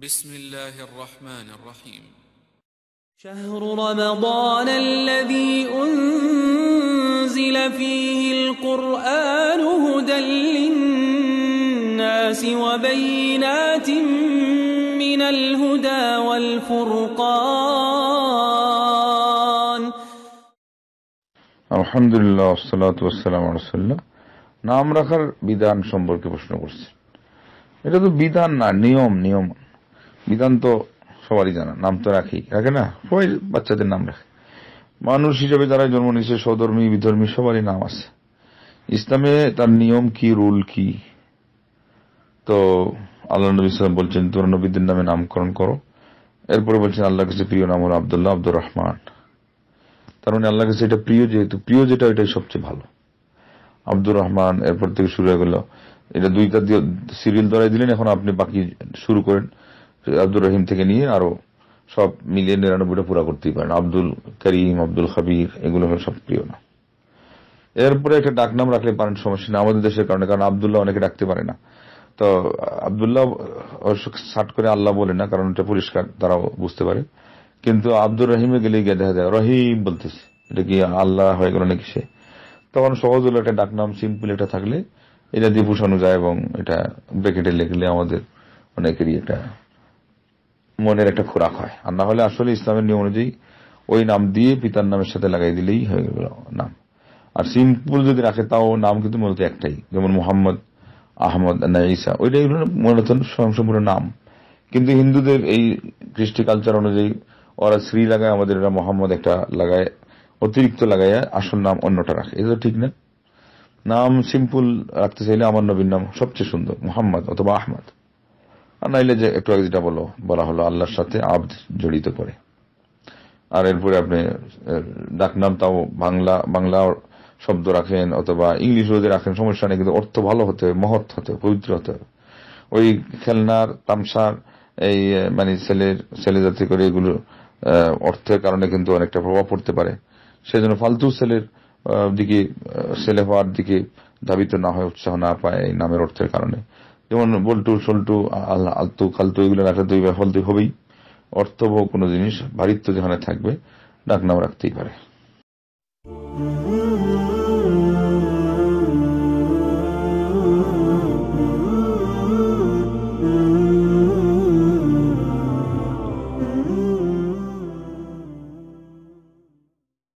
بسم الله الرحمن الرحيم شهر رمضان الذي أنزل فيه القرآن هدى للناس وبينات من الهدى والفرقان الحمد لله والصلاة والسلام على رسول الله نعم رخر بيدان شمبر كبشنا قرسل এটা তো বিধান না নিয়ম নিয়ম নিতান্ত সবারই জানা নাম তো রাখি রাখে না সবাই বাচ্চাদের নাম রাখে মানুষ হিসেবে যারা জন্ম নিয়েছে সধর্মী বিধর্মী সবারই নাম আছে ইসলামে তার নিয়ম কি রুল কি তো আল্লাহ নবী ইসলাম বলছেন তোর নবীদের নামে নামকরণ করো এরপরে বলছেন আল্লাহ কাছে প্রিয় নাম হল আবদুল্লাহ আব্দুর রহমান তার মানে আল্লাহ কাছে এটা প্রিয় যেহেতু প্রিয় যেটা ওইটাই সবচেয়ে ভালো আব্দুর রহমান এরপর থেকে শুরু হয়ে গেল এটা দুইটা সিরিয়াল দ্বারাই দিলেন এখন আপনি বাকি শুরু করেন আব্দুর রহিম থেকে নিয়ে আরো সব মিলিয়ে নিরানব্বইটা পুরা করতেই পারেন আব্দুল করিম আব্দুল খাবির এগুলো সব প্রিয় না এরপরে একটা ডাকনাম রাখলে পারেন সমস্যা না আমাদের দেশের কারণে কারণ আবদুল্লাহ অনেকে ডাকতে পারে না তো আবদুল্লাহ অবশ্য সাট করে আল্লাহ বলে না কারণ এটা পরিষ্কার তারাও বুঝতে পারে কিন্তু আব্দুর রহিমে গেলে গিয়ে দেখা যায় রহিম বলতেছে এটা কি আল্লাহ হয়ে গেল নাকি সে তখন সহজ হলো একটা ডাকনাম সিম্পল এটা থাকলে এটা দিয়ে পোষানো যায় এবং এটা ব্রেকেটে লেখলে আমাদের অনেকেরই এটা মনের একটা খোরাক হয় আর না হলে আসলে ইসলামের নিয়ম অনুযায়ী ওই নাম দিয়ে পিতার নামের সাথে লাগাই দিলেই হয়ে গেল নাম আর সিম্পল যদি রাখে তাও নাম কিন্তু মূলত একটাই যেমন মোহাম্মদ আহমদ ইসা ওইটাই হল মূলত স্বয়ংসম্পূর্ণ নাম কিন্তু হিন্দুদের এই কৃষ্টি কালচার অনুযায়ী ওরা শ্রী লাগায় আমাদের এরা মোহাম্মদ একটা লাগায় অতিরিক্ত লাগাইয়া আসল নাম অন্যটা রাখে এটা ঠিক না নাম সিম্পল রাখতে চাইলে আমার নবীর নাম সবচেয়ে সুন্দর মোহাম্মদ অথবা আহমদ আর নাইলে যে একটু আগে যেটা বলো বলা হলো আল্লাহর সাথে আবদ জড়িত করে আর এরপরে আপনি ডাকনাম তাও বাংলা বাংলা শব্দ রাখেন অথবা ইংলিশ রোজে রাখেন সমস্যা নেই কিন্তু অর্থ ভালো হতে হবে মহৎ হতে হবে পবিত্র হতে হবে ওই খেলনার তামসার এই মানে ছেলের ছেলে জাতি করে এগুলো অর্থের কারণে কিন্তু অনেকটা প্রভাব পড়তে পারে সেজন্য ফালতু ছেলের দিকে ছেলে হওয়ার দিকে ধাবিত না হয় উৎসাহ না পায় এই নামের অর্থের কারণে যেমন বল্টু সল্টু আলতু কালতু এগুলো রাখা তো ফালতু হবেই অর্থবহ কোনো জিনিস ভারিত্ব যেখানে থাকবে ডাকনাম রাখতেই পারে